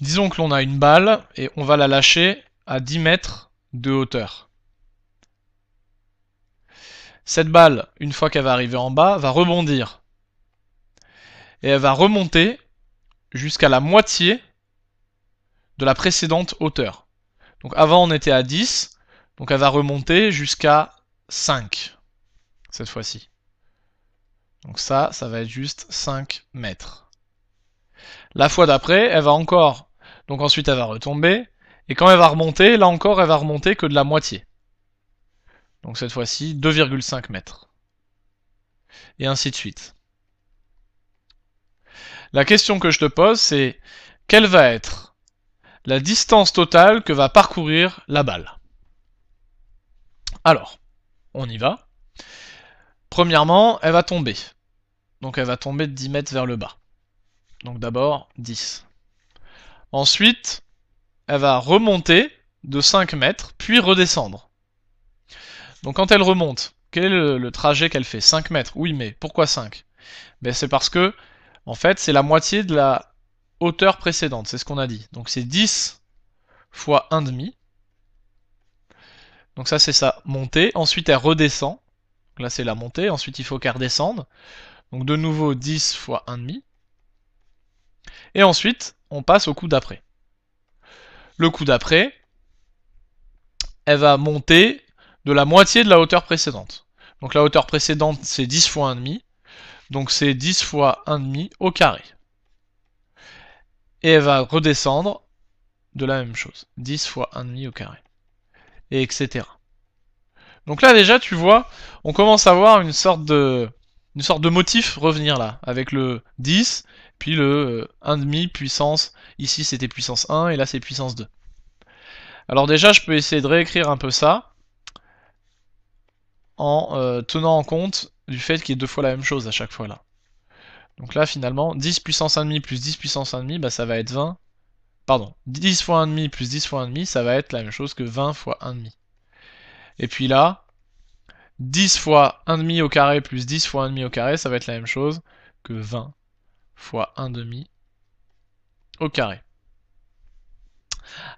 Disons que l'on a une balle et on va la lâcher à 10 mètres de hauteur. Cette balle, une fois qu'elle va arriver en bas, va rebondir. Et elle va remonter jusqu'à la moitié de la précédente hauteur. Donc avant on était à 10, donc elle va remonter jusqu'à 5 cette fois-ci. Donc ça, ça va être juste 5 mètres. La fois d'après, elle va encore donc ensuite, elle va retomber. Et quand elle va remonter, là encore, elle va remonter que de la moitié. Donc cette fois-ci, 2,5 mètres. Et ainsi de suite. La question que je te pose, c'est quelle va être la distance totale que va parcourir la balle Alors, on y va. Premièrement, elle va tomber. Donc elle va tomber de 10 mètres vers le bas. Donc d'abord 10. Ensuite, elle va remonter de 5 mètres, puis redescendre. Donc quand elle remonte, quel est le, trajet qu'elle fait 5 mètres, oui, mais pourquoi 5 ben, C'est parce que, en fait, c'est la moitié de la hauteur précédente, c'est ce qu'on a dit. Donc c'est 10 fois 1,5. Donc ça, c'est sa montée. Ensuite, elle redescend. là, c'est la montée. Ensuite, il faut qu'elle redescende. Donc de nouveau, 10 fois 1,5. Et ensuite, on passe au coup d'après. Le coup d'après, elle va monter de la moitié de la hauteur précédente. Donc la hauteur précédente, c'est 10 fois 1,5. Donc c'est 10 fois 1,5 au carré. Et elle va redescendre de la même chose. 10 fois 1,5 au carré. Et etc. Donc là déjà, tu vois, on commence à avoir une sorte de une sorte de motif revenir là, avec le 10, puis le 1,5 euh, puissance, ici c'était puissance 1 et là c'est puissance 2. Alors déjà je peux essayer de réécrire un peu ça, en euh, tenant en compte du fait qu'il y ait deux fois la même chose à chaque fois là. Donc là finalement, 10 puissance 1,5 plus 10 puissance 1,5, bah, ça va être 20. Pardon, 10 fois 1,5 plus 10 fois 1,5, ça va être la même chose que 20 fois 1,5. Et puis là, 10 fois 1,5 au carré plus 10 fois 1,5 au carré, ça va être la même chose que 20 fois 1,5 au carré.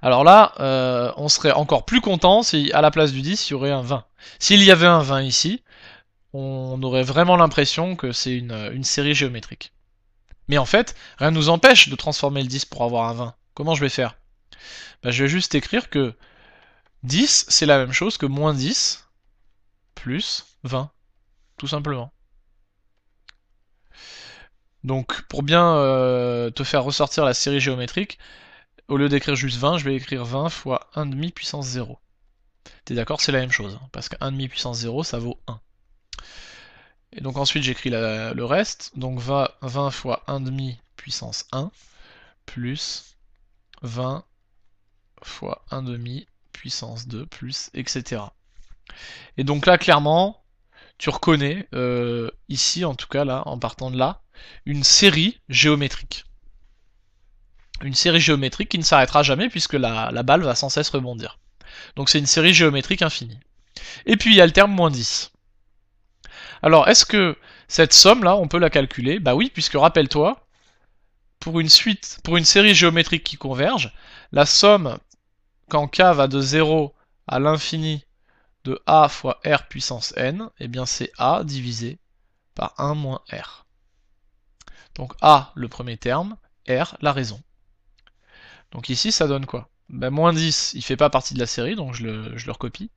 Alors là, euh, on serait encore plus content si à la place du 10, il y aurait un 20. S'il y avait un 20 ici, on aurait vraiment l'impression que c'est une, série géométrique. Mais en fait, rien ne nous empêche de transformer le 10 pour avoir un 20. Comment je vais faire ben, Je vais juste écrire que 10, c'est la même chose que moins 10 plus 20, tout simplement. Donc pour bien euh, te faire ressortir la série géométrique, au lieu d'écrire juste 20, je vais écrire 20 fois 1,5 puissance 0. T'es d'accord, c'est la même chose, hein, parce que 1,5 puissance 0, ça vaut 1. Et donc ensuite j'écris le reste, donc 20, 20 fois 1,5 puissance 1, plus 20 fois 1,5 puissance 2, plus, etc. Et donc là, clairement, tu reconnais, euh, ici en tout cas, là, en partant de là, une série géométrique. Une série géométrique qui ne s'arrêtera jamais puisque la, balle va sans cesse rebondir. Donc c'est une série géométrique infinie. Et puis il y a le terme moins 10. Alors est-ce que cette somme-là, on peut la calculer Bah oui, puisque rappelle-toi, pour une suite, pour une série géométrique qui converge, la somme quand k va de 0 à l'infini de a fois r puissance n, et eh bien c'est a divisé par 1 moins r. Donc a, le premier terme, r, la raison. Donc ici, ça donne quoi ben, Moins 10, il ne fait pas partie de la série, donc je le, recopie.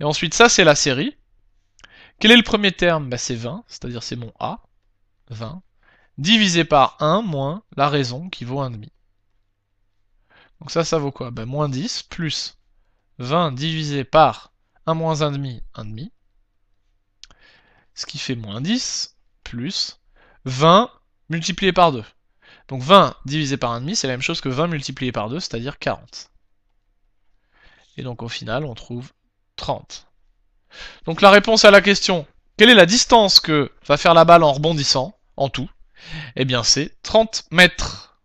Et ensuite, ça, c'est la série. Quel est le premier terme ben, C'est 20, c'est-à-dire c'est mon a, 20, divisé par 1 moins la raison qui vaut 1,5. Donc ça, ça vaut quoi ben, Moins 10 plus 20 divisé par 1 moins 1,5, 1,5, Ce qui fait moins 10 plus 20 multiplié par 2. Donc 20 divisé par 1,5, c'est la même chose que 20 multiplié par 2, c'est-à-dire 40. Et donc au final, on trouve 30. Donc la réponse à la question, quelle est la distance que va faire la balle en rebondissant, en tout Eh bien c'est 30 mètres.